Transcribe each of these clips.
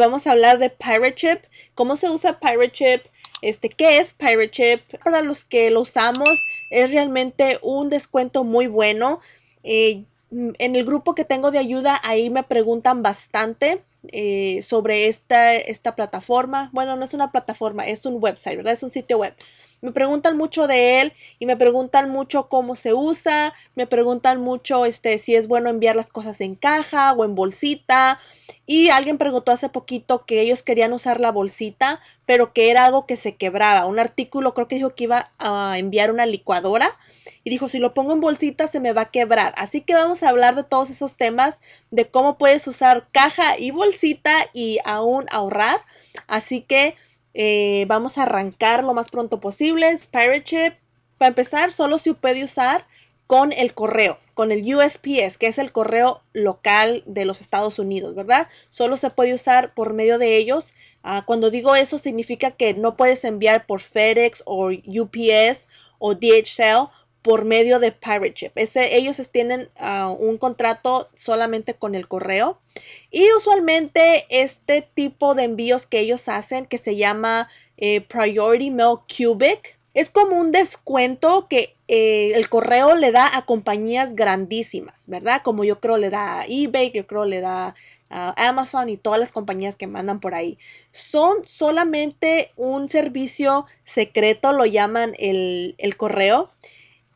Vamos a hablar de Pirate Chip, cómo se usa Pirate Ship, este, ¿qué es Pirate Chip? Para los que lo usamos, es realmente un descuento muy bueno. Eh, mm, en el grupo que tengo de ayuda, ahí me preguntan bastante eh, sobre esta, esta plataforma. Bueno, no es una plataforma, es un website, ¿verdad? Es un sitio web me preguntan mucho de él y me preguntan mucho cómo se usa, me preguntan mucho este, si es bueno enviar las cosas en caja o en bolsita. Y alguien preguntó hace poquito que ellos querían usar la bolsita, pero que era algo que se quebraba. Un artículo creo que dijo que iba a enviar una licuadora y dijo, si lo pongo en bolsita se me va a quebrar. Así que vamos a hablar de todos esos temas, de cómo puedes usar caja y bolsita y aún ahorrar. Así que... Eh, vamos a arrancar lo más pronto posible. Pirate para empezar, solo se puede usar con el correo, con el USPS, que es el correo local de los Estados Unidos, ¿verdad? Solo se puede usar por medio de ellos. Ah, cuando digo eso, significa que no puedes enviar por FedEx o UPS o DHL por medio de Pirate Ship. Ese, ellos tienen ah, un contrato solamente con el correo. Y usualmente este tipo de envíos que ellos hacen, que se llama eh, Priority Mail Cubic, es como un descuento que eh, el correo le da a compañías grandísimas, ¿verdad? Como yo creo le da a eBay, yo creo le da a Amazon y todas las compañías que mandan por ahí. Son solamente un servicio secreto, lo llaman el, el correo.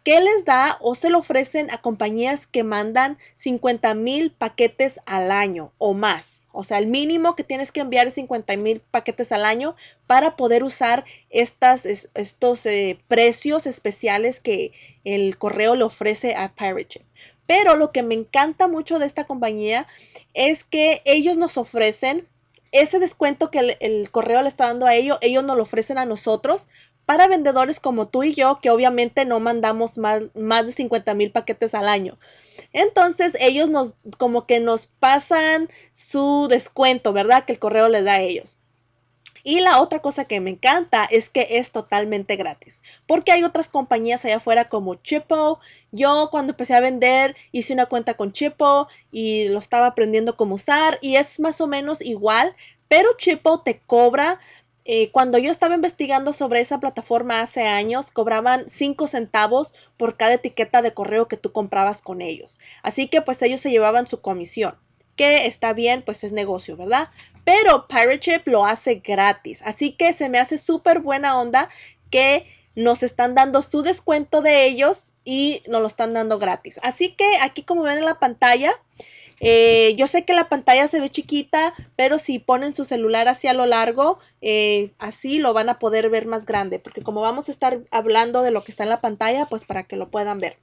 ¿Qué les da o se lo ofrecen a compañías que mandan 50 mil paquetes al año o más. O sea, el mínimo que tienes que enviar es 50 mil paquetes al año para poder usar estos eh, precios especiales que el correo le ofrece a PirateShip. Pero lo que me encanta mucho de esta compañía es que ellos nos ofrecen ese descuento que el, el, correo le está dando a ellos, ellos nos lo ofrecen a nosotros para vendedores como tú y yo, que obviamente no mandamos más, más de 50 mil paquetes al año. Entonces ellos nos, como que nos pasan su descuento, ¿verdad? Que el correo les da a ellos. Y la otra cosa que me encanta es que es totalmente gratis, porque hay otras compañías allá afuera como Chipo. Yo cuando empecé a vender hice una cuenta con Chipo y lo estaba aprendiendo cómo usar y es más o menos igual, pero Chipo te cobra eh, cuando yo estaba investigando sobre esa plataforma hace años, cobraban 5 centavos por cada etiqueta de correo que tú comprabas con ellos. Así que pues ellos se llevaban su comisión, que está bien, pues es negocio, ¿verdad? Pero Pirate Ship lo hace gratis, así que se me hace súper buena onda que nos están dando su descuento de ellos y nos lo están dando gratis. Así que aquí como ven en la pantalla, eh, yo sé que la pantalla se ve chiquita, pero si ponen su celular así a lo largo, eh, así lo van a poder ver más grande, porque como vamos a estar hablando de lo que está en la pantalla, pues para que lo puedan ver.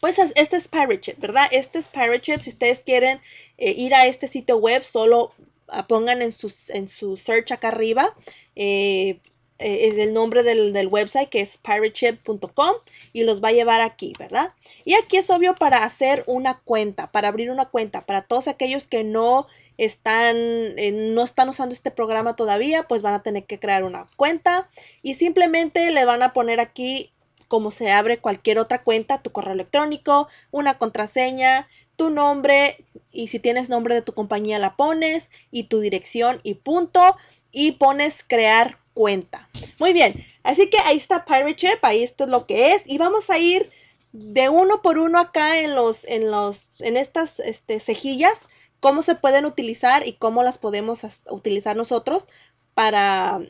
Pues este es Parachip, ¿verdad? Este es Parachip. Si ustedes quieren eh, ir a este sitio web, solo ah, pongan en su, en su search acá arriba eh, eh, es el nombre del, website que es pirateship.com y los va a llevar aquí, ¿verdad? Y aquí es obvio para hacer una cuenta, para abrir una cuenta, para todos aquellos que no están, eh, no están usando este programa todavía, pues van a tener que crear una cuenta y simplemente le van a poner aquí como se abre cualquier otra cuenta, tu correo electrónico, una contraseña, tu nombre y si tienes nombre de tu compañía la pones y tu dirección y punto y pones crear cuenta. Muy bien, así que ahí está Pirate Ship, ahí esto es lo que es. Y vamos a ir de uno por uno acá en los, en los, en estas este, cejillas, cómo se pueden utilizar y cómo las podemos utilizar nosotros para,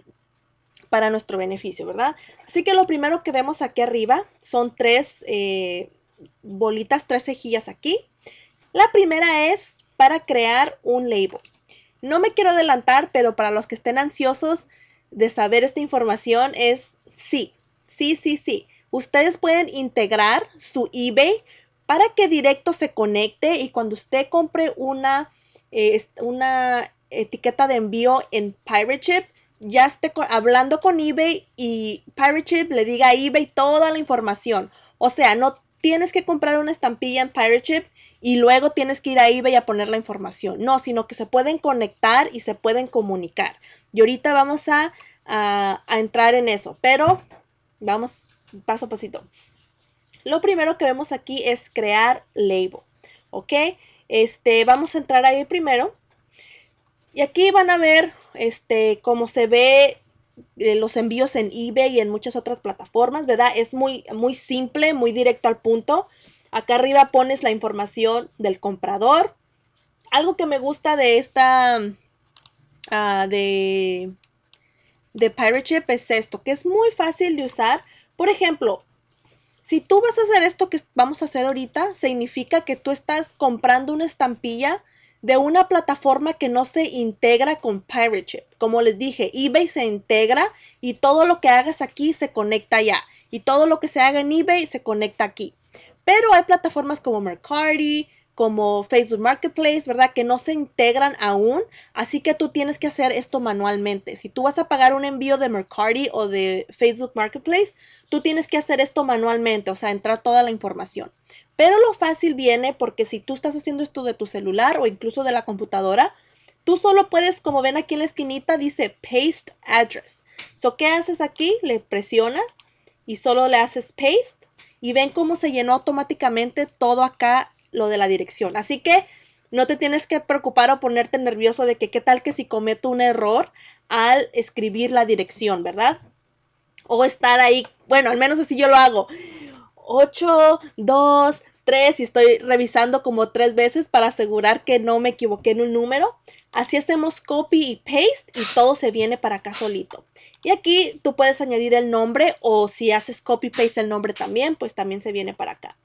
para nuestro beneficio, ¿verdad? Así que lo primero que vemos aquí arriba son tres eh, bolitas, tres cejillas aquí. La primera es para crear un label. No me quiero adelantar, pero para los que estén ansiosos, de saber esta información es sí, sí, sí, sí. Ustedes pueden integrar su eBay para que directo se conecte y cuando usted compre una, eh, una etiqueta de envío en Pirate Ship, ya esté hablando con eBay y Pirate Ship le diga a eBay toda la información. O sea, no tienes que comprar una estampilla en Pirate Ship y luego tienes que ir a eBay a poner la información. No, sino que se pueden conectar y se pueden comunicar. Y ahorita vamos a, entrar en eso, pero vamos paso a pasito. Lo primero que vemos aquí es crear label, ¿ok? Este, vamos a entrar ahí primero. Y aquí van a ver este, cómo se ve eh, los envíos en eBay y en muchas otras plataformas, ¿verdad? Es muy, muy simple, muy directo al punto. Acá arriba pones la información del comprador. Algo que me gusta de esta, ah, de, de Pirate Ship es esto, que es muy fácil de usar. Por ejemplo, si tú vas a hacer esto que vamos a hacer ahorita, significa que tú estás comprando una estampilla de una plataforma que no se integra con Pirate Chip. Como les dije, eBay se integra y todo lo que hagas aquí se conecta allá. Y todo lo que se haga en eBay se conecta aquí. Pero hay plataformas como Mercari, como Facebook Marketplace, ¿verdad? Que no se integran aún. Así que tú tienes que hacer esto manualmente. Si tú vas a pagar un envío de Mercari o de Facebook Marketplace, tú tienes que hacer esto manualmente, o sea, entrar toda la información. Pero lo fácil viene porque si tú estás haciendo esto de tu celular o incluso de la computadora, tú solo puedes, como ven aquí en la esquinita, dice paste address. So, ¿qué haces aquí? Le presionas y solo le haces paste y ven cómo se llenó automáticamente todo acá lo de la dirección. Así que no te tienes que preocupar o ponerte nervioso de que qué tal que si cometo un error al escribir la dirección, ¿verdad? O estar ahí, bueno, al menos así yo lo hago. 8, 2, tres y estoy revisando como tres veces para asegurar que no me equivoqué en un número. Así hacemos copy y paste y todo se viene para acá solito. Y aquí tú puedes añadir el nombre o si haces copy paste el nombre también, pues también se viene para acá.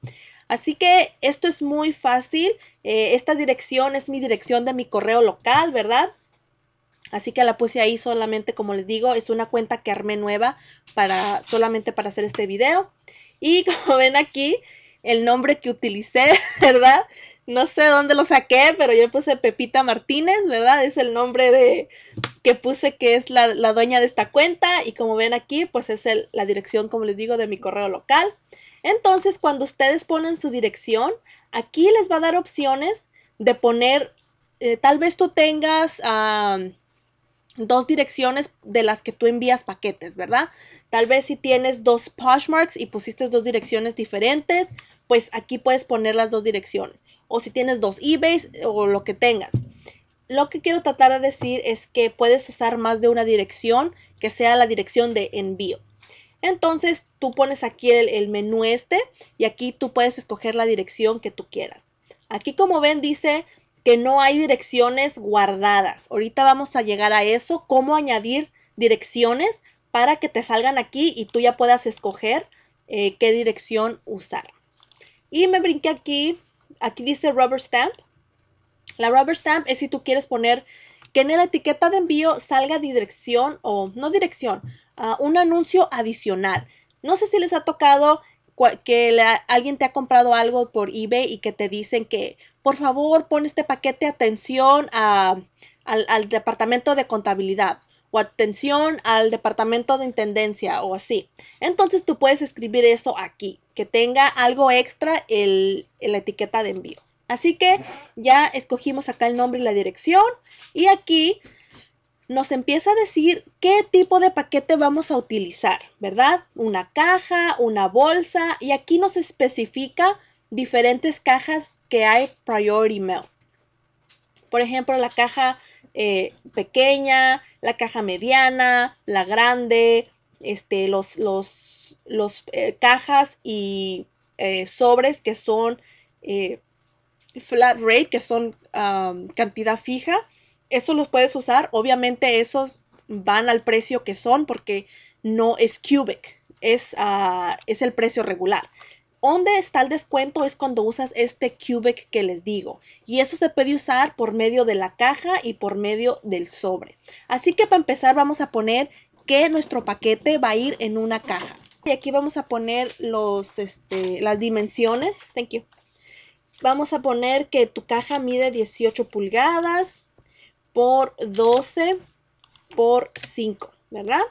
Así que esto es muy fácil. Eh, esta dirección es mi dirección de mi correo local, ¿verdad? Así que la puse ahí solamente, como les digo, es una cuenta que armé nueva para solamente para hacer este video. Y como ven aquí, el nombre que utilicé, ¿verdad? No sé dónde lo saqué, pero yo puse Pepita Martínez, ¿verdad? Es el nombre de que puse que es la, dueña de esta cuenta y como ven aquí, pues es la dirección, como les digo, de mi correo local. Entonces, cuando ustedes ponen su dirección, aquí les va a dar opciones de poner, eh, tal vez tú tengas... Ah, dos direcciones de las que tú envías paquetes, ¿verdad? Tal vez si tienes dos Poshmarks y pusiste dos direcciones diferentes, pues aquí puedes poner las dos direcciones. O si tienes dos eBays o lo que tengas. Lo que quiero tratar de decir es que puedes usar más de una dirección que sea la dirección de envío. Entonces tú pones aquí el, el menú este y aquí tú puedes escoger la dirección que tú quieras. Aquí como ven dice que no hay direcciones guardadas. Ahorita vamos a llegar a eso, cómo añadir direcciones para que te salgan aquí y tú ya puedas escoger eh, qué dirección usar. Y me brinqué aquí, aquí dice rubber stamp. La rubber stamp es si tú quieres poner que en la etiqueta de envío salga dirección o no dirección, ah, un anuncio adicional. No sé si les ha tocado que alguien te ha comprado algo por eBay y que te dicen que, por favor, pon este paquete atención al, departamento de contabilidad o atención al departamento de intendencia o así. Entonces tú puedes escribir eso aquí, que tenga algo extra en la etiqueta de envío. Así que ya escogimos acá el nombre y la dirección y aquí nos empieza a decir qué tipo de paquete vamos a utilizar, ¿verdad? Una caja, una bolsa, y aquí nos especifica diferentes cajas que hay Priority Mail. Por ejemplo, la caja eh, pequeña, la caja mediana, la grande, este, los, los, eh, cajas y eh, sobres que son flat rate, que son um, cantidad fija eso los puedes usar. Obviamente esos van al precio que son porque no es cubic, es, ah, es el precio regular. ¿Dónde está el descuento? Es cuando usas este cubic que les digo. Y eso se puede usar por medio de la caja y por medio del sobre. Así que para empezar vamos a poner que nuestro paquete va a ir en una caja. Y aquí vamos a poner los, este, las dimensiones. Thank you. Vamos a poner que tu caja mide 18 pulgadas por 12 por 5, ¿verdad?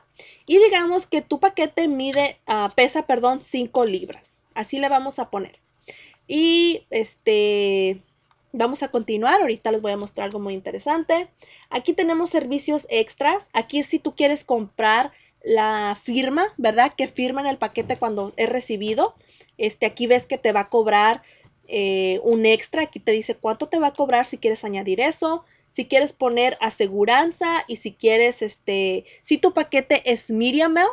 Y digamos que tu paquete mide, ah, pesa, perdón, 5 libras. Así le vamos a poner. Y este, vamos a continuar. Ahorita les voy a mostrar algo muy interesante. Aquí tenemos servicios extras. Aquí si tú quieres comprar la firma, ¿verdad? Que firma en el paquete cuando es recibido. Este, aquí ves que te va a cobrar eh, un extra. Aquí te dice cuánto te va a cobrar si quieres añadir eso si quieres poner aseguranza y si quieres, este, si tu paquete es Miriamel,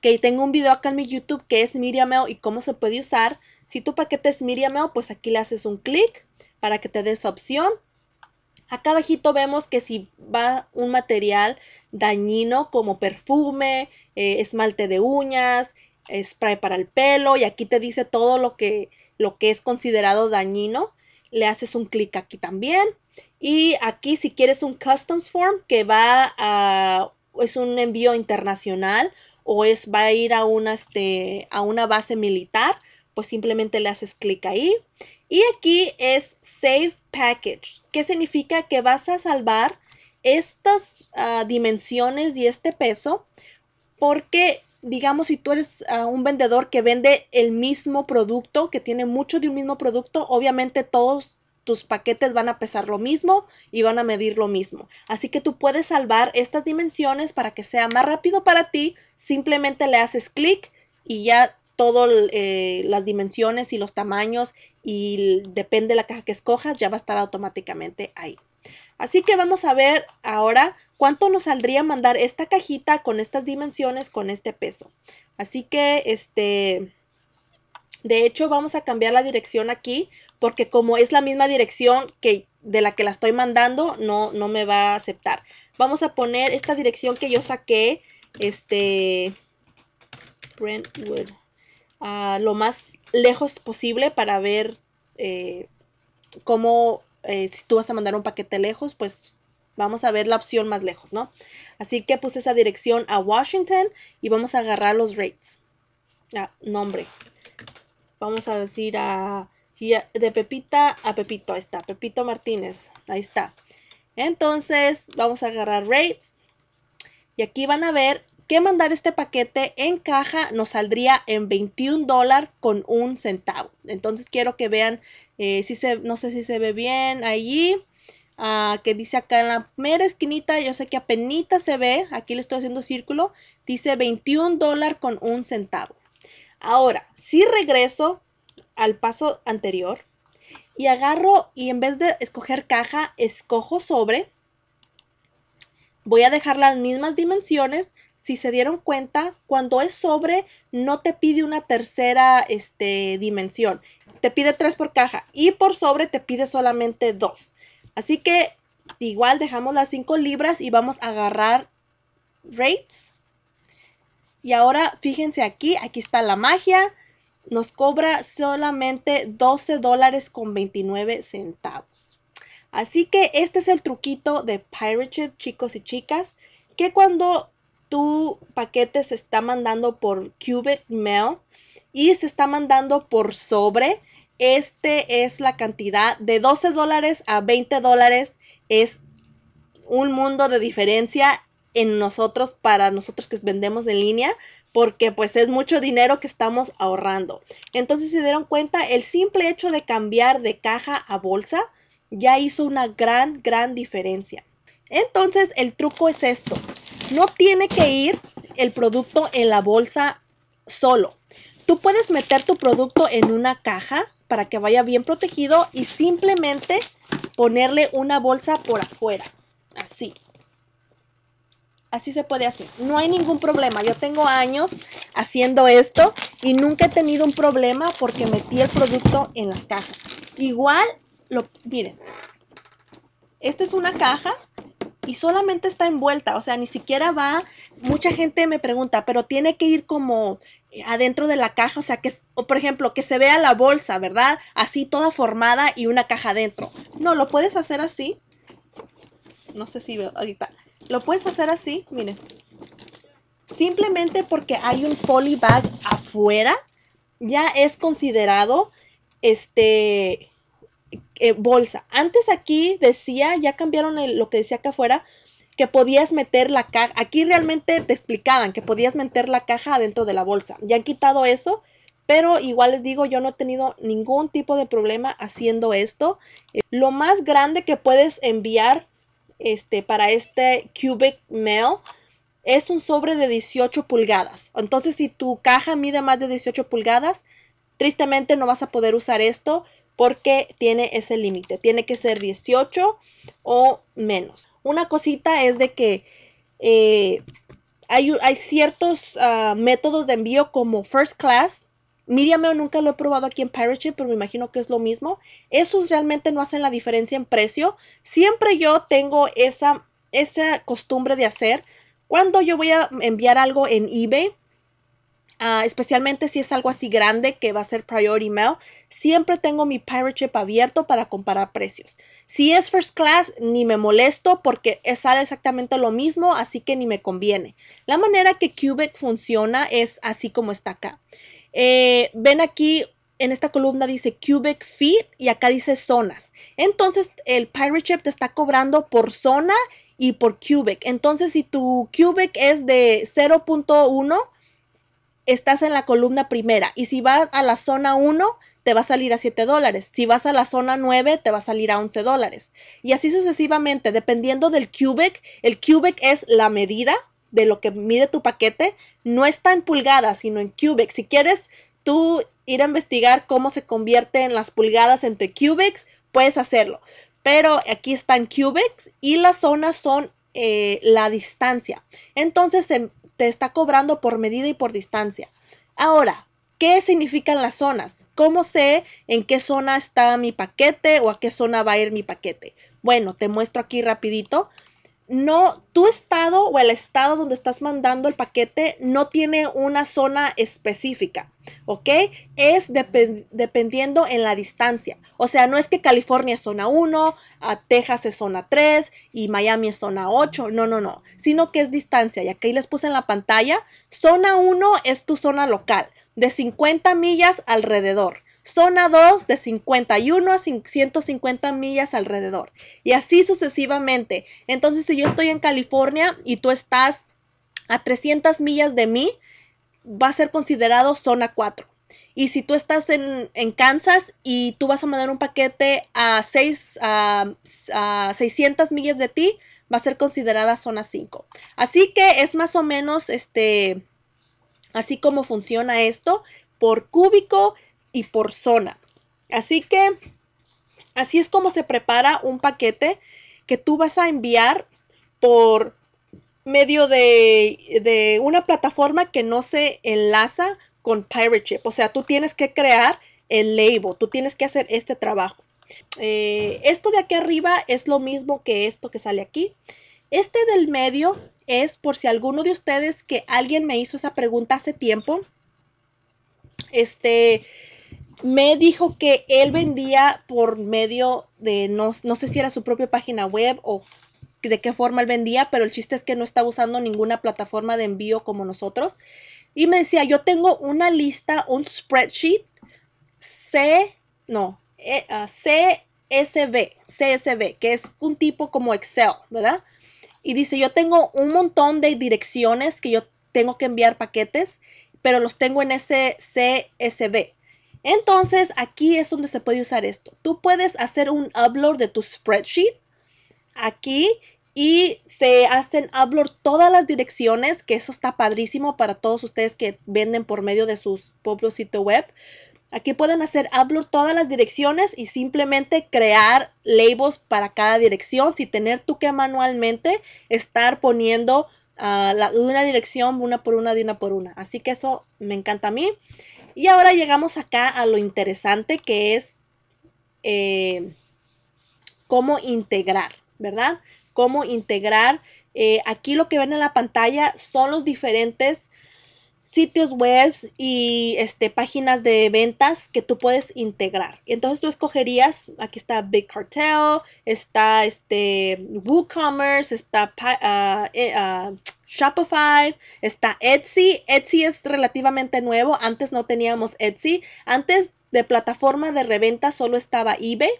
que tengo un video acá en mi YouTube que es Miriamel y cómo se puede usar. Si tu paquete es Miriamel, pues aquí le haces un clic para que te dé esa opción. Acá abajito vemos que si va un material dañino como perfume, eh, esmalte de uñas, spray para el pelo y aquí te dice todo lo que, lo que es considerado dañino le haces un clic aquí también. Y aquí si quieres un customs form que va a, es un envío internacional o es, va a ir a una, este, a una base militar, pues simplemente le haces clic ahí. Y aquí es Save Package, que significa que vas a salvar estas ah, dimensiones y este peso porque digamos, si tú eres ah, un vendedor que vende el mismo producto, que tiene mucho de un mismo producto, obviamente todos tus paquetes van a pesar lo mismo y van a medir lo mismo. Así que tú puedes salvar estas dimensiones para que sea más rápido para ti. Simplemente le haces clic y ya todas eh, las dimensiones y los tamaños y depende de la caja que escojas, ya va a estar automáticamente ahí. Así que vamos a ver ahora cuánto nos saldría mandar esta cajita con estas dimensiones, con este peso. Así que, este, de hecho, vamos a cambiar la dirección aquí, porque como es la misma dirección que de la que la estoy mandando, no, no me va a aceptar. Vamos a poner esta dirección que yo saqué, este, Brentwood, lo más lejos posible para ver eh, cómo, eh, si tú vas a mandar un paquete lejos, pues Vamos a ver la opción más lejos, ¿no? Así que puse esa dirección a Washington y vamos a agarrar los rates. Ah, nombre. Vamos a decir a... De Pepita a Pepito, ahí está. Pepito Martínez, ahí está. Entonces, vamos a agarrar rates. Y aquí van a ver que mandar este paquete en caja nos saldría en 21 con un centavo. Entonces quiero que vean, eh, si se, no sé si se ve bien allí. Ah, que dice acá en la mera esquinita, yo sé que apenas se ve, aquí le estoy haciendo círculo, dice 21 dólar con un centavo. Ahora, si regreso al paso anterior y agarro y en vez de escoger caja, escojo sobre, voy a dejar las mismas dimensiones. Si se dieron cuenta, cuando es sobre, no te pide una tercera este, dimensión. Te pide tres por caja y por sobre te pide solamente dos. Así que igual dejamos las 5 libras y vamos a agarrar rates. Y ahora fíjense aquí, aquí está la magia. Nos cobra solamente 12 dólares con 29 centavos. Así que este es el truquito de Pirate Ship, chicos y chicas, que cuando tu paquete se está mandando por Qubit Mail y se está mandando por sobre, este es la cantidad de 12 dólares a 20 dólares. Es un mundo de diferencia en nosotros para nosotros que vendemos en línea porque pues es mucho dinero que estamos ahorrando. Entonces se dieron cuenta, el simple hecho de cambiar de caja a bolsa ya hizo una gran, gran diferencia. Entonces el truco es esto, no tiene que ir el producto en la bolsa solo. Tú puedes meter tu producto en una caja para que vaya bien protegido y simplemente ponerle una bolsa por afuera, así. Así se puede hacer, no hay ningún problema. Yo tengo años haciendo esto y nunca he tenido un problema porque metí el producto en la caja. Igual, lo, miren, esta es una caja y solamente está envuelta, o sea, ni siquiera va, mucha gente me pregunta, pero tiene que ir como eh, adentro de la caja, o sea, que, por ejemplo, que se vea la bolsa, ¿verdad? Así toda formada y una caja adentro. No, lo puedes hacer así. No sé si Lo puedes hacer así, miren. Simplemente porque hay un bag afuera, ya es considerado, este, eh, bolsa. Antes aquí decía, ya cambiaron lo que decía acá afuera, que podías meter la caja. Aquí realmente te explicaban que podías meter la caja adentro de la bolsa. Ya han quitado eso, pero igual les digo, yo no he tenido ningún tipo de problema haciendo esto. Eh, lo más grande que puedes enviar este, para este cubic mail es un sobre de 18 pulgadas. Entonces, si tu caja mide más de 18 pulgadas, tristemente no vas a poder usar esto porque tiene ese límite. Tiene que ser 18 o menos. Una cosita es de que eh, hay, ciertos ah, métodos de envío como First Class. Miriam yo nunca lo he probado aquí en Pirate pero me imagino que es lo mismo. Esos realmente no hacen la diferencia en precio. Siempre yo tengo esa, esa costumbre de hacer. Cuando yo voy a enviar algo en eBay, Ah, especialmente si es algo así grande que va a ser priority mail, siempre tengo mi pirate ship abierto para comparar precios. Si es first class, ni me molesto porque sale exactamente lo mismo, así que ni me conviene. La manera que Cubic funciona es así como está acá. Eh, ven aquí en esta columna dice cubic feet y acá dice zonas. Entonces el pirate ship te está cobrando por zona y por cubic. Entonces si tu cubic es de 0.1 estás en la columna primera y si vas a la zona 1, te va a salir a 7 dólares. Si vas a la zona 9, te va a salir a 11 dólares. Y así sucesivamente, dependiendo del cubic. El cubic es la medida de lo que mide tu paquete. No está en pulgadas, sino en cubic. Si quieres tú ir a investigar cómo se convierte en las pulgadas entre cubics, puedes hacerlo. Pero aquí están cubics y las zonas son eh, la distancia. Entonces en em, te está cobrando por medida y por distancia. Ahora, ¿qué significan las zonas? ¿Cómo sé en qué zona está mi paquete o a qué zona va a ir mi paquete? Bueno, te muestro aquí rapidito no, tu estado o el estado donde estás mandando el paquete no tiene una zona específica, ¿ok? Es dependiendo en la distancia. O sea, no es que California es zona 1, ah, Texas es zona 3 y Miami es zona 8, no, no, no, sino que es distancia. Y aquí les puse en la pantalla, zona 1 es tu zona local, de 50 millas alrededor zona 2 de 51 a 150 millas alrededor y así sucesivamente. Entonces, si yo estoy en California y tú estás a 300 millas de mí, va a ser considerado zona 4. Y si tú estás en, Kansas y tú vas a mandar un paquete a, 6, a, 600 millas de ti, va a ser considerada zona 5. Así que es más o menos este, así como funciona esto. Por cúbico y por zona. Así que así es como se prepara un paquete que tú vas a enviar por medio de, de una plataforma que no se enlaza con Pirate Ship. O sea, tú tienes que crear el label, tú tienes que hacer este trabajo. Eh, esto de aquí arriba es lo mismo que esto que sale aquí. Este del medio es por si alguno de ustedes que alguien me hizo esa pregunta hace tiempo. Este, me dijo que él vendía por medio de, no, sé si era su propia página web o de qué forma él vendía, pero el chiste es que no estaba usando ninguna plataforma de envío como nosotros. Y me decía, yo tengo una lista, un spreadsheet C, no, CSV, e, ah, CSV, que es un tipo como Excel, ¿verdad? Y dice, yo tengo un montón de direcciones que yo tengo que enviar paquetes, pero los tengo en ese CSV. Entonces, aquí es donde se puede usar esto. Tú puedes hacer un upload de tu spreadsheet aquí y se hacen upload todas las direcciones, que eso está padrísimo para todos ustedes que venden por medio de sus propios sitio web. Aquí pueden hacer upload todas las direcciones y simplemente crear labels para cada dirección sin tener tú que manualmente estar poniendo ah, una dirección una por una, de una por una. Así que eso me encanta a mí. Y ahora llegamos acá a lo interesante que es eh, cómo integrar, ¿verdad? Cómo integrar. Eh, aquí lo que ven en la pantalla son los diferentes sitios web y este, páginas de ventas que tú puedes integrar. Entonces tú escogerías, aquí está Big Cartel, está este, WooCommerce, está ah, eh, ah, Shopify, está Etsy. Etsy es relativamente nuevo. Antes no teníamos Etsy. Antes de plataforma de reventa solo estaba eBay.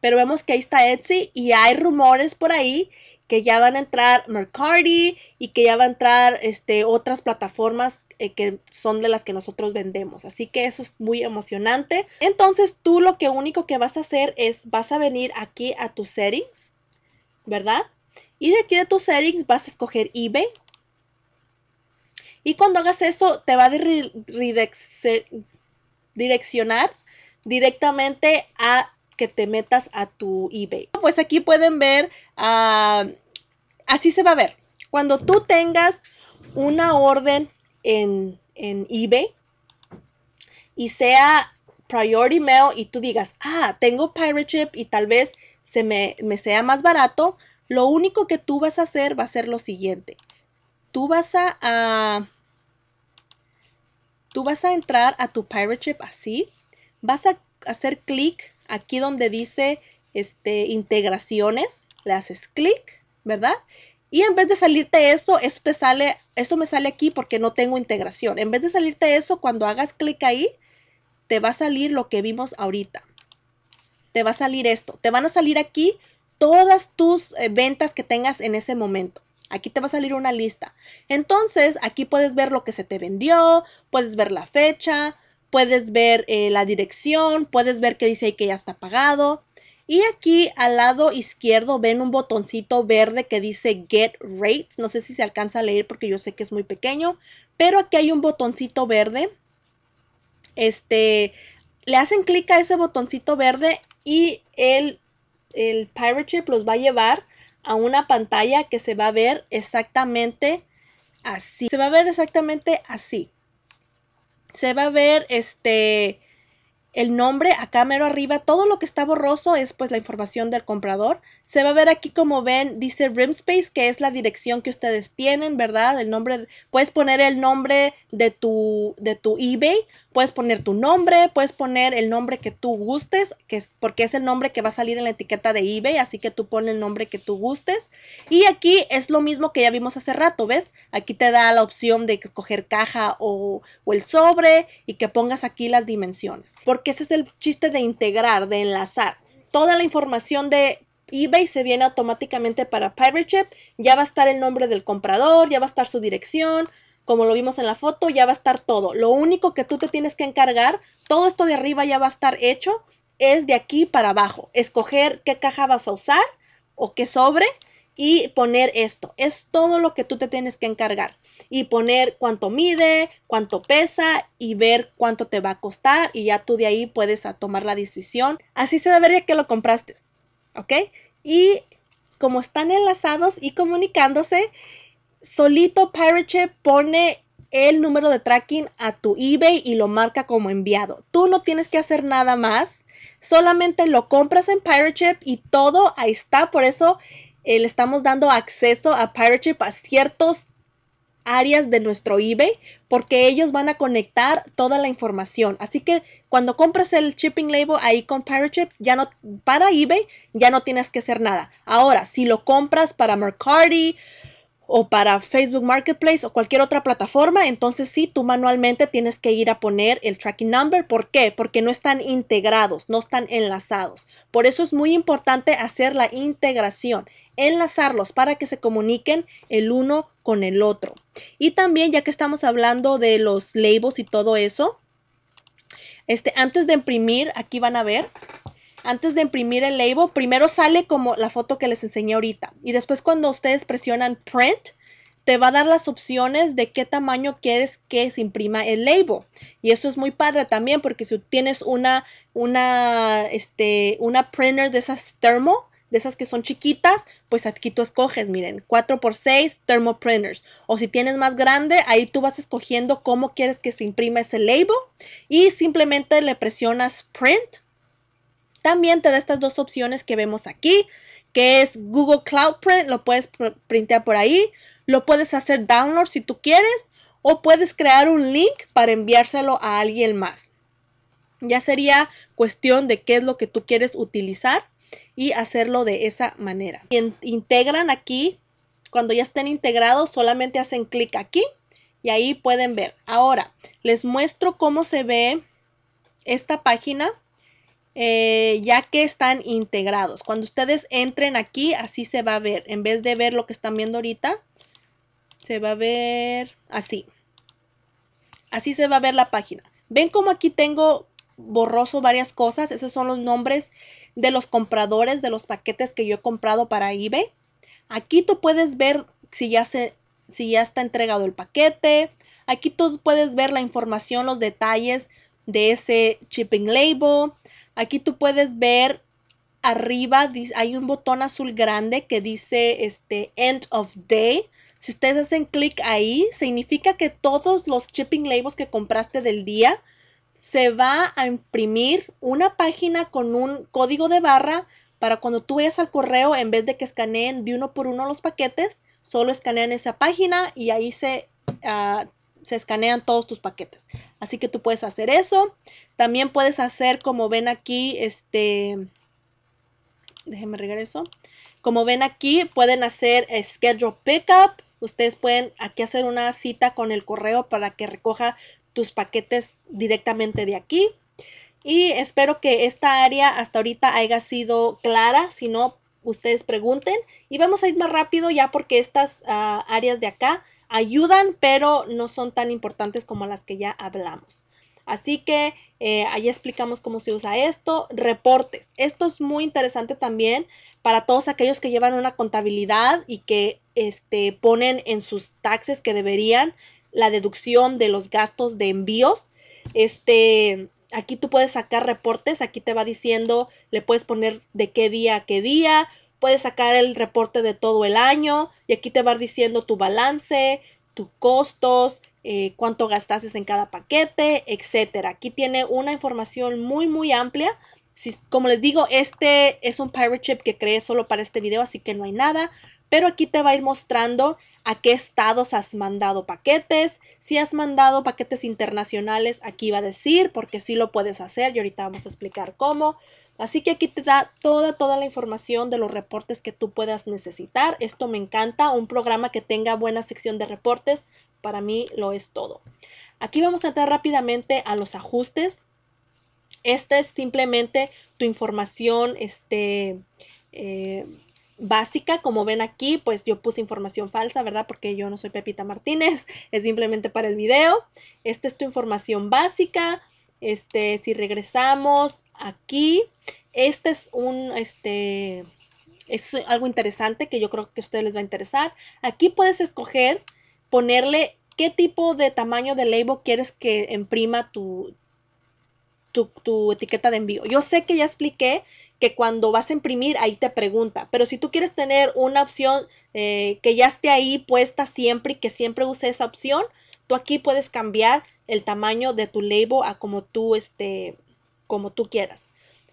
Pero vemos que ahí está Etsy y hay rumores por ahí que ya van a entrar Mercari y que ya van a entrar este, otras plataformas eh, que son de las que nosotros vendemos. Así que eso es muy emocionante. Entonces tú lo que único que vas a hacer es vas a venir aquí a tus settings, ¿verdad? Y de aquí de tus settings vas a escoger eBay y cuando hagas eso, te va a direccionar directamente a que te metas a tu eBay. Pues aquí pueden ver, ah, así se va a ver. Cuando tú tengas una orden en, eBay y sea priority mail y tú digas, ah, tengo pirate ship y tal vez se me, me sea más barato, lo único que tú vas a hacer va a ser lo siguiente tú vas a, tú vas a entrar a tu Pirate Ship así, vas a hacer clic aquí donde dice este, integraciones, le haces clic, ¿verdad? Y en vez de salirte eso, esto sale, esto me sale aquí porque no tengo integración. En vez de salirte eso, cuando hagas clic ahí, te va a salir lo que vimos ahorita. Te va a salir esto. Te van a salir aquí todas tus eh, ventas que tengas en ese momento. Aquí te va a salir una lista. Entonces, aquí puedes ver lo que se te vendió, puedes ver la fecha, puedes ver eh, la dirección, puedes ver que dice ahí que ya está pagado. Y aquí al lado izquierdo ven un botoncito verde que dice Get Rates. No sé si se alcanza a leer porque yo sé que es muy pequeño, pero aquí hay un botoncito verde. Este, le hacen clic a ese botoncito verde y el, el Pirate Ship los va a llevar a una pantalla que se va a ver exactamente así. Se va a ver exactamente así. Se va a ver este el nombre acá mero arriba, todo lo que está borroso es pues la información del comprador. Se va a ver aquí como ven, dice Rimspace, que es la dirección que ustedes tienen, ¿verdad? El nombre, puedes poner el nombre de tu, de tu eBay, puedes poner tu nombre, puedes poner el nombre que tú gustes, que es, porque es el nombre que va a salir en la etiqueta de eBay, así que tú pones el nombre que tú gustes. Y aquí es lo mismo que ya vimos hace rato, ¿ves? Aquí te da la opción de coger caja o, o el sobre y que pongas aquí las dimensiones porque ese es el chiste de integrar, de enlazar. Toda la información de eBay se viene automáticamente para Pirate Ship. Ya va a estar el nombre del comprador, ya va a estar su dirección, como lo vimos en la foto, ya va a estar todo. Lo único que tú te tienes que encargar, todo esto de arriba ya va a estar hecho, es de aquí para abajo. Escoger qué caja vas a usar o qué sobre y poner esto. Es todo lo que tú te tienes que encargar. Y poner cuánto mide, cuánto pesa y ver cuánto te va a costar y ya tú de ahí puedes a tomar la decisión. Así se debería que lo compraste. ¿Ok? Y como están enlazados y comunicándose, solito ship pone el número de tracking a tu eBay y lo marca como enviado. Tú no tienes que hacer nada más, solamente lo compras en pirate ship y todo ahí está. Por eso eh, le estamos dando acceso a Pirate a ciertos áreas de nuestro eBay porque ellos van a conectar toda la información. Así que cuando compras el shipping label ahí con Pirate ya no para eBay ya no tienes que hacer nada. Ahora, si lo compras para Mercari, o para Facebook Marketplace o cualquier otra plataforma, entonces sí, tú manualmente tienes que ir a poner el tracking number. ¿Por qué? Porque no están integrados, no están enlazados. Por eso es muy importante hacer la integración, enlazarlos para que se comuniquen el uno con el otro. Y también, ya que estamos hablando de los labels y todo eso, este, antes de imprimir, aquí van a ver, antes de imprimir el label, primero sale como la foto que les enseñé ahorita. Y después cuando ustedes presionan print, te va a dar las opciones de qué tamaño quieres que se imprima el label. Y eso es muy padre también porque si tienes una, una, este, una printer de esas thermo, de esas que son chiquitas, pues aquí tú escoges, miren, 4x6 thermo printers. O si tienes más grande, ahí tú vas escogiendo cómo quieres que se imprima ese label y simplemente le presionas print también te da estas dos opciones que vemos aquí, que es Google Cloud Print, lo puedes printar por ahí, lo puedes hacer download si tú quieres, o puedes crear un link para enviárselo a alguien más. Ya sería cuestión de qué es lo que tú quieres utilizar y hacerlo de esa manera. integran aquí, cuando ya estén integrados, solamente hacen clic aquí y ahí pueden ver. Ahora, les muestro cómo se ve esta página eh, ya que están integrados. Cuando ustedes entren aquí, así se va a ver. En vez de ver lo que están viendo ahorita, se va a ver así. Así se va a ver la página. ¿Ven cómo aquí tengo borroso varias cosas? Esos son los nombres de los compradores de los paquetes que yo he comprado para eBay. Aquí tú puedes ver si ya, se, si ya está entregado el paquete. Aquí tú puedes ver la información, los detalles de ese shipping label. Aquí tú puedes ver arriba hay un botón azul grande que dice este end of day. Si ustedes hacen clic ahí, significa que todos los shipping labels que compraste del día se va a imprimir una página con un código de barra para cuando tú vayas al correo, en vez de que escaneen de uno por uno los paquetes, solo escanean esa página y ahí se ah, se escanean todos tus paquetes. Así que tú puedes hacer eso. También puedes hacer, como ven aquí, este, déjenme regreso. Como ven aquí, pueden hacer eh, schedule pickup. Ustedes pueden aquí hacer una cita con el correo para que recoja tus paquetes directamente de aquí. Y espero que esta área hasta ahorita haya sido clara. Si no, ustedes pregunten. Y vamos a ir más rápido ya porque estas ah, áreas de acá ayudan, pero no son tan importantes como las que ya hablamos. Así que eh, ahí explicamos cómo se usa esto. Reportes. Esto es muy interesante también para todos aquellos que llevan una contabilidad y que este, ponen en sus taxes que deberían la deducción de los gastos de envíos. Este, aquí tú puedes sacar reportes. Aquí te va diciendo, le puedes poner de qué día a qué día puedes sacar el reporte de todo el año y aquí te va diciendo tu balance, tus costos, eh, cuánto gastaste en cada paquete, etcétera. Aquí tiene una información muy, muy amplia. Si, como les digo, este es un pirate chip que creé solo para este video, así que no hay nada pero aquí te va a ir mostrando a qué estados has mandado paquetes. Si has mandado paquetes internacionales, aquí va a decir, porque sí lo puedes hacer y ahorita vamos a explicar cómo. Así que aquí te da toda, toda la información de los reportes que tú puedas necesitar. Esto me encanta, un programa que tenga buena sección de reportes, para mí lo es todo. Aquí vamos a entrar rápidamente a los ajustes. Este es simplemente tu información, este... Eh, básica, como ven aquí, pues yo puse información falsa, ¿verdad? Porque yo no soy Pepita Martínez, es simplemente para el video. Esta es tu información básica. Este, si regresamos aquí, este es un, este, es algo interesante que yo creo que a ustedes les va a interesar. Aquí puedes escoger ponerle qué tipo de tamaño de label quieres que imprima tu, tu, etiqueta de envío. Yo sé que ya expliqué que cuando vas a imprimir ahí te pregunta. Pero si tú quieres tener una opción eh, que ya esté ahí puesta siempre y que siempre use esa opción, tú aquí puedes cambiar el tamaño de tu label a como tú, este, como tú quieras.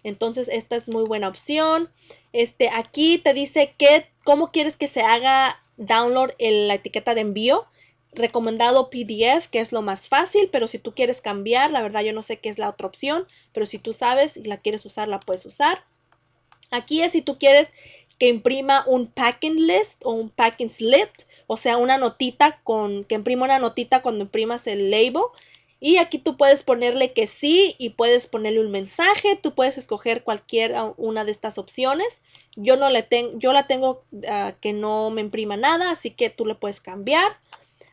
Entonces esta es muy buena opción. Este, aquí te dice que, cómo quieres que se haga download en la etiqueta de envío recomendado PDF, que es lo más fácil, pero si tú quieres cambiar, la verdad yo no sé qué es la otra opción, pero si tú sabes y la quieres usar, la puedes usar. Aquí es si tú quieres que imprima un packing list o un packing slip, o sea, una notita con, que imprima una notita cuando imprimas el label. Y aquí tú puedes ponerle que sí y puedes ponerle un mensaje, tú puedes escoger cualquier ah, una de estas opciones. Yo no le tengo, yo la tengo ah, que no me imprima nada, así que tú le puedes cambiar.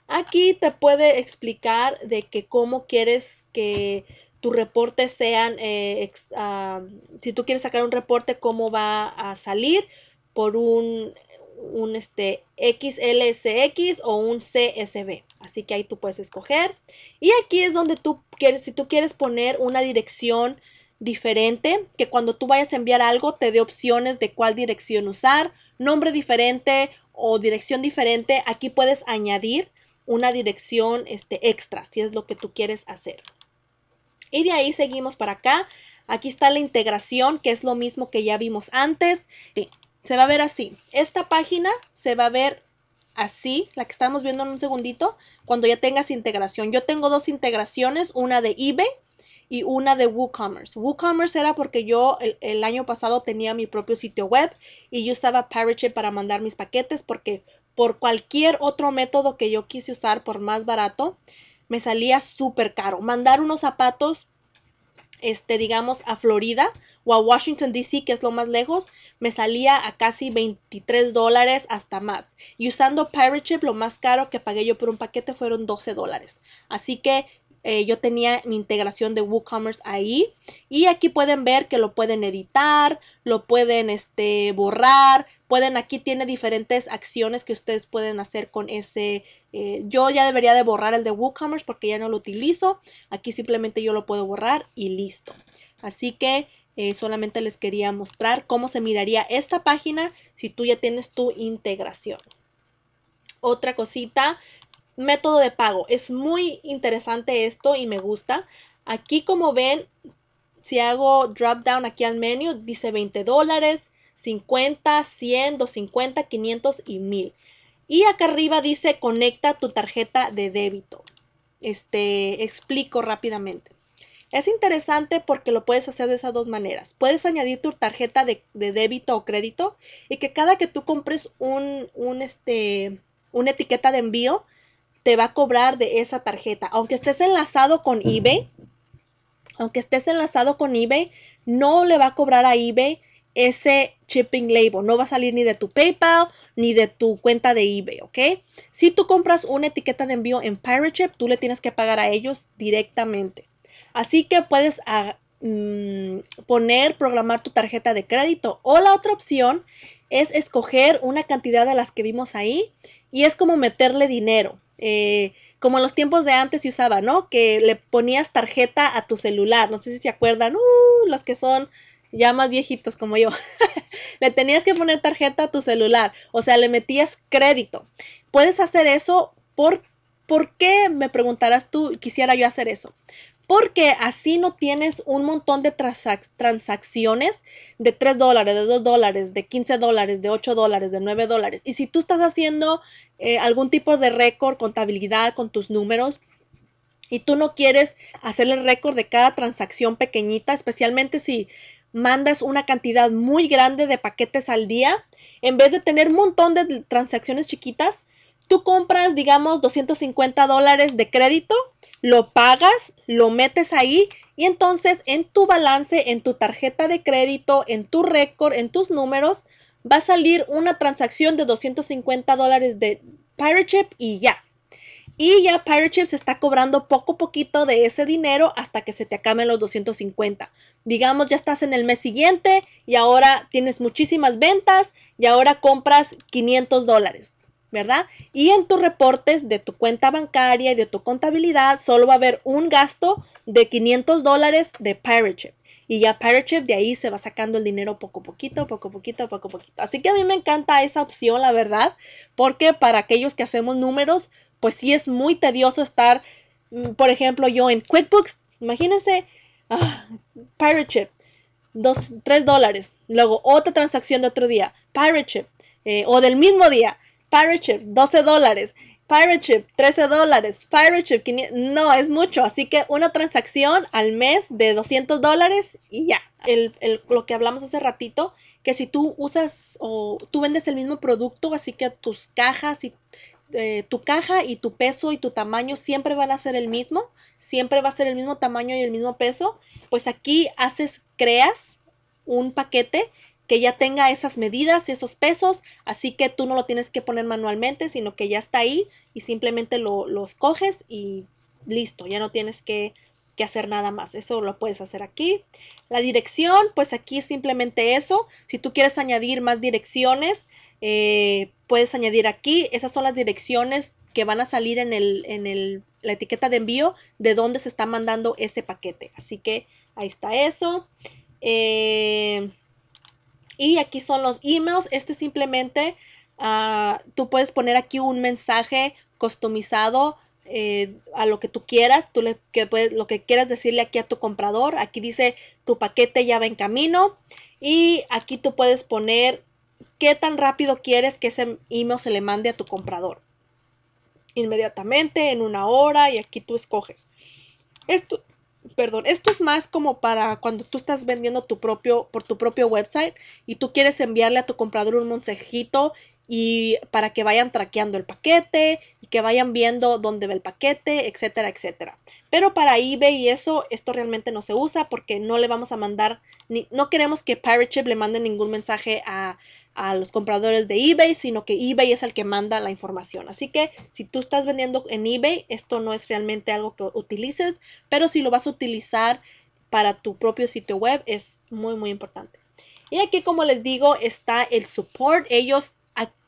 Aquí te puede explicar de que cómo quieres que Reporte reportes sean, eh, ah, si tú quieres sacar un reporte, cómo va a salir por un, un este, XLSX o un CSV. Así que ahí tú puedes escoger. Y aquí es donde tú quieres, si tú quieres poner una dirección diferente, que cuando tú vayas a enviar algo te dé opciones de cuál dirección usar, nombre diferente o dirección diferente, aquí puedes añadir una dirección este, extra si es lo que tú quieres hacer. Y de ahí seguimos para acá. Aquí está la integración, que es lo mismo que ya vimos antes. Eh, se va a ver así. Esta página se va a ver así, la que estamos viendo en un segundito, cuando ya tengas integración. Yo tengo dos integraciones, una de eBay y una de WooCommerce. WooCommerce era porque yo el, año pasado tenía mi propio sitio web y yo estaba para mandar mis paquetes porque por cualquier otro método que yo quise usar por más barato, me salía súper caro. Mandar unos zapatos, este, digamos, a Florida o a Washington, D.C., que es lo más lejos, me salía a casi 23 dólares hasta más. Y usando Pirate Ship, lo más caro que pagué yo por un paquete fueron 12 dólares. Así que eh, yo tenía mi integración de WooCommerce ahí. Y aquí pueden ver que lo pueden editar, lo pueden este, borrar, pueden, aquí tiene diferentes acciones que ustedes pueden hacer con ese. Eh, yo ya debería de borrar el de WooCommerce porque ya no lo utilizo. Aquí simplemente yo lo puedo borrar y listo. Así que eh, solamente les quería mostrar cómo se miraría esta página si tú ya tienes tu integración. Otra cosita método de pago. Es muy interesante esto y me gusta. Aquí como ven, si hago drop down aquí al menú, dice 20 dólares, 50, 100, 250, 500 y 1000. Y acá arriba dice conecta tu tarjeta de débito. Este, explico rápidamente. Es interesante porque lo puedes hacer de esas dos maneras. Puedes añadir tu tarjeta de, débito o crédito y que cada que tú compres un, un, este, una etiqueta de envío, te va a cobrar de esa tarjeta. Aunque estés enlazado con eBay, aunque estés enlazado con eBay, no le va a cobrar a eBay ese shipping label. No va a salir ni de tu PayPal ni de tu cuenta de eBay, ¿ok? Si tú compras una etiqueta de envío en Pirate tú le tienes que pagar a ellos directamente. Así que puedes ah, mm, poner, programar tu tarjeta de crédito. O la otra opción es escoger una cantidad de las que vimos ahí y es como meterle dinero. Eh, como en los tiempos de antes se usaba, ¿no? Que le ponías tarjeta a tu celular, no sé si se acuerdan, uh, los que son ya más viejitos como yo, le tenías que poner tarjeta a tu celular, o sea, le metías crédito. Puedes hacer eso por, ¿por qué? Me preguntarás tú, quisiera yo hacer eso porque así no tienes un montón de transacciones de 3 dólares, de 2 dólares, de 15 dólares, de 8 dólares, de 9 dólares. Y si tú estás haciendo eh, algún tipo de récord, contabilidad con tus números, y tú no quieres hacer el récord de cada transacción pequeñita, especialmente si mandas una cantidad muy grande de paquetes al día, en vez de tener un montón de transacciones chiquitas, tú compras, digamos, 250 dólares de crédito lo pagas, lo metes ahí y entonces en tu balance, en tu tarjeta de crédito, en tu récord, en tus números, va a salir una transacción de 250 dólares de Pirate Chip y ya. Y ya Pirate Chip se está cobrando poco a poquito de ese dinero hasta que se te acaben los 250. Digamos, ya estás en el mes siguiente y ahora tienes muchísimas ventas y ahora compras 500 dólares. ¿verdad? Y en tus reportes de tu cuenta bancaria y de tu contabilidad solo va a haber un gasto de 500 dólares de Pirate Y ya Pirate de ahí se va sacando el dinero poco a poquito, poco a poquito, poco a poquito. Así que a mí me encanta esa opción, la verdad, porque para aquellos que hacemos números, pues sí es muy tedioso estar, mm, por ejemplo, yo en QuickBooks, imagínense, ah, Pirate dos, 3 dólares, luego otra transacción de otro día, Pirate eh, o del mismo día. Pirate 12 dólares. Pirate 13 dólares. Pirate No, es mucho. Así que una transacción al mes de 200 dólares y ya. lo que hablamos hace ratito, que si tú usas o tú vendes el mismo producto, así que tus cajas y eh, tu caja y tu peso y tu tamaño siempre van a ser el mismo, siempre va a ser el mismo tamaño y el mismo peso, pues aquí haces, creas un paquete que ya tenga esas medidas y esos pesos, así que tú no lo tienes que poner manualmente, sino que ya está ahí y simplemente lo, los coges y listo, ya no tienes que, que hacer nada más. Eso lo puedes hacer aquí. La dirección, pues aquí es simplemente eso. Si tú quieres añadir más direcciones, eh, puedes añadir aquí. Esas son las direcciones que van a salir en, el, en el, la etiqueta de envío de dónde se está mandando ese paquete. Así que ahí está eso. Eh, y aquí son los emails. Este simplemente ah, tú puedes poner aquí un mensaje customizado eh, a lo que tú quieras, tú le, puedes, lo que quieras decirle aquí a tu comprador. Aquí dice tu paquete ya va en camino y aquí tú puedes poner qué tan rápido quieres que ese email se le mande a tu comprador. Inmediatamente, en una hora y aquí tú escoges. Esto, perdón, esto es más como para cuando tú estás vendiendo tu propio, por tu propio website y tú quieres enviarle a tu comprador un mensajito y para que vayan traqueando el paquete y que vayan viendo dónde va el paquete, etcétera, etcétera. Pero para eBay y eso, esto realmente no se usa porque no le vamos a mandar, ni, no queremos que Pirate Ship le mande ningún mensaje a, a los compradores de eBay, sino que eBay es el que manda la información. Así que si tú estás vendiendo en eBay, esto no es realmente algo que utilices, pero si lo vas a utilizar para tu propio sitio web, es muy, muy importante. Y aquí, como les digo, está el support. Ellos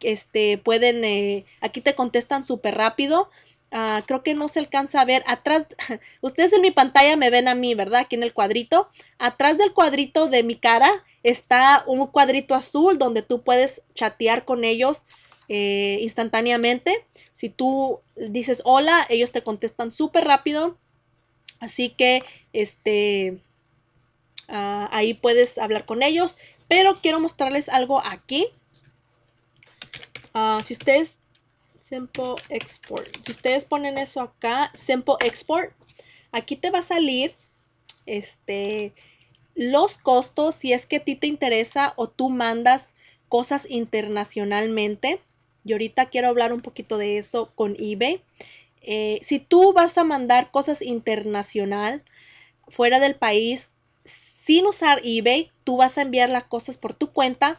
este, pueden, eh, aquí te contestan súper rápido. Ah, creo que no se alcanza a ver. Atrás, ustedes en mi pantalla me ven a mí, ¿verdad? Aquí en el cuadrito. Atrás del cuadrito de mi cara está un cuadrito azul donde tú puedes chatear con ellos eh, instantáneamente. Si tú dices hola, ellos te contestan súper rápido. Así que, este, ah, ahí puedes hablar con ellos. Pero quiero mostrarles algo aquí. Ah, si ustedes Export. Si ustedes ponen eso acá, Simple Export, aquí te va a salir este, los costos si es que a ti te interesa o tú mandas cosas internacionalmente. Y ahorita quiero hablar un poquito de eso con eBay. Eh, si tú vas a mandar cosas internacional fuera del país sin usar eBay, tú vas a enviar las cosas por tu cuenta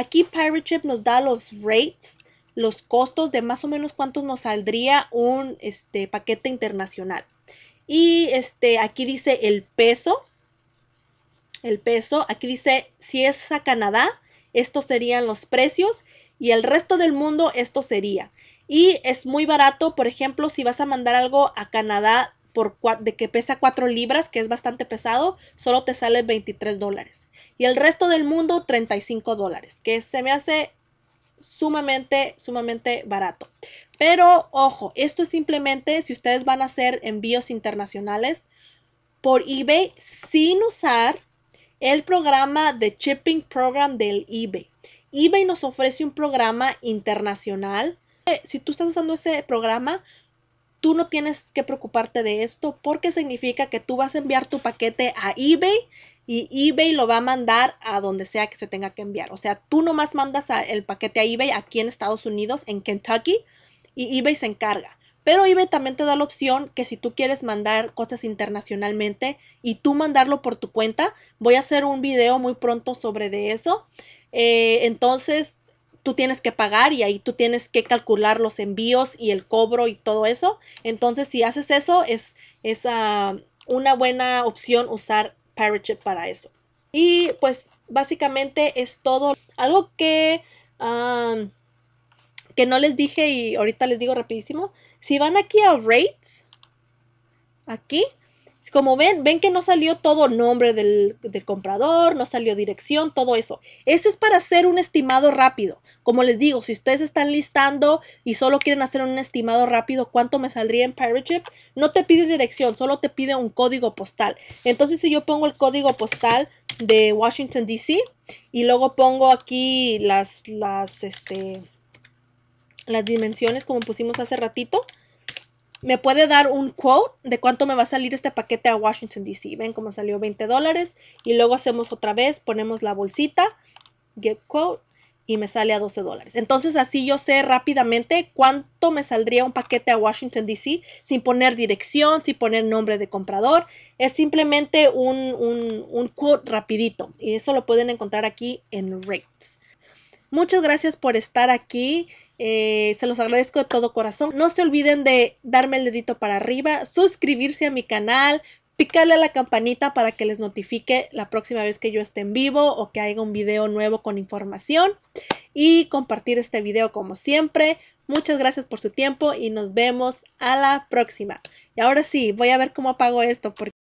Aquí Pirate Ship nos da los rates, los costos de más o menos cuánto nos saldría un este, paquete internacional. Y este, aquí dice el peso. El peso. Aquí dice si es a Canadá, estos serían los precios. Y el resto del mundo, esto sería. Y es muy barato, por ejemplo, si vas a mandar algo a Canadá de que pesa 4 libras, que es bastante pesado, solo te sale 23 dólares. Y el resto del mundo 35 dólares, que se me hace sumamente, sumamente barato. Pero ojo, esto es simplemente si ustedes van a hacer envíos internacionales por eBay sin usar el programa de Shipping Program del eBay. eBay nos ofrece un programa internacional. Si tú estás usando ese programa, tú no tienes que preocuparte de esto porque significa que tú vas a enviar tu paquete a eBay y eBay lo va a mandar a donde sea que se tenga que enviar. O sea, tú nomás mandas el paquete a eBay aquí en Estados Unidos, en Kentucky, y eBay se encarga. Pero eBay también te da la opción que si tú quieres mandar cosas internacionalmente y tú mandarlo por tu cuenta, voy a hacer un video muy pronto sobre de eso. Eh, entonces, tú tienes que pagar y ahí tú tienes que calcular los envíos y el cobro y todo eso. Entonces, si haces eso, es, ah, una buena opción usar Parachip para eso. Y pues básicamente es todo. Algo que, que no les dije y ahorita les digo rapidísimo. Si van aquí a Rates, aquí como ven, ven que no salió todo nombre del, comprador, no salió dirección, todo eso. Ese es para hacer un estimado rápido. Como les digo, si ustedes están listando y solo quieren hacer un estimado rápido, ¿cuánto me saldría en Pirate No te pide dirección, solo te pide un código postal. Entonces, si yo pongo el código postal de Washington, D.C. y luego pongo aquí las, las este, dimensiones como pusimos hace ratito, me puede dar un quote de cuánto me va a salir este paquete a Washington, D.C. Ven cómo salió 20 dólares y luego hacemos otra vez, ponemos la bolsita, get quote y me sale a 12 dólares. Entonces así yo sé rápidamente cuánto me saldría un paquete a Washington, D.C. sin poner dirección, sin poner nombre de comprador. Es simplemente un, un quote rapidito y eso lo pueden encontrar aquí en Rates. Muchas gracias por estar aquí eh, se los agradezco de todo corazón. No se olviden de darme el dedito para arriba, suscribirse a mi canal, picarle a la campanita para que les notifique la próxima vez que yo esté en vivo o que haga un video nuevo con información y compartir este video como siempre. Muchas gracias por su tiempo y nos vemos a la próxima. Y ahora sí, voy a ver cómo apago esto porque